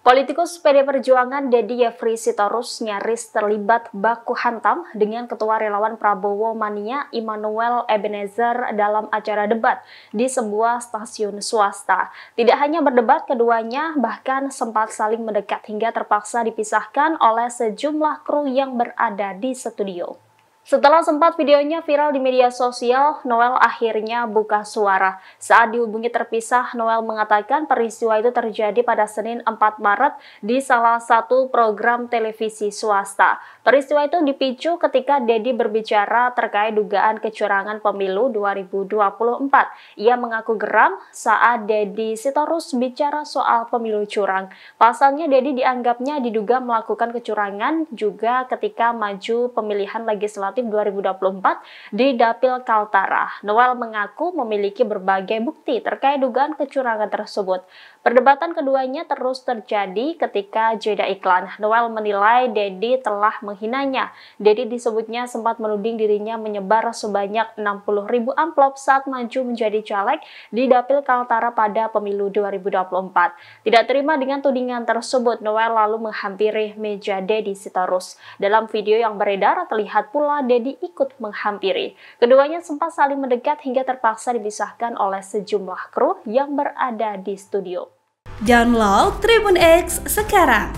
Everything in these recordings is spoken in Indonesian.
Politikus PD Perjuangan Dedi Yefri Sitorus nyaris terlibat baku hantam dengan Ketua Relawan Prabowo Mania Immanuel Ebenezer dalam acara debat di sebuah stasiun swasta. Tidak hanya berdebat, keduanya bahkan sempat saling mendekat hingga terpaksa dipisahkan oleh sejumlah kru yang berada di studio. Setelah sempat videonya viral di media sosial, Noel akhirnya buka suara. Saat dihubungi terpisah, Noel mengatakan peristiwa itu terjadi pada Senin 4 Maret di salah satu program televisi swasta. Peristiwa itu dipicu ketika Dedi berbicara terkait dugaan kecurangan pemilu 2024. Ia mengaku geram saat Dedi Sitorus bicara soal pemilu curang. Pasalnya Dedi dianggapnya diduga melakukan kecurangan juga ketika maju pemilihan legislatif Legislatif 2024 di Dapil Kaltara. Noel mengaku memiliki berbagai bukti terkait dugaan kecurangan tersebut. Perdebatan keduanya terus terjadi ketika jeda iklan. Noel menilai Dedi telah menghinanya. Dedi disebutnya sempat menuding dirinya menyebar sebanyak 60 ribu amplop saat maju menjadi caleg di Dapil Kaltara pada pemilu 2024. Tidak terima dengan tudingan tersebut, Noel lalu menghampiri meja Dedi Sitorus. Dalam video yang beredar, terlihat pula malah Dedi ikut menghampiri. Keduanya sempat saling mendekat hingga terpaksa dipisahkan oleh sejumlah kru yang berada di studio. Download Tribun X sekarang,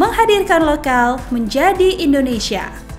menghadirkan lokal menjadi Indonesia.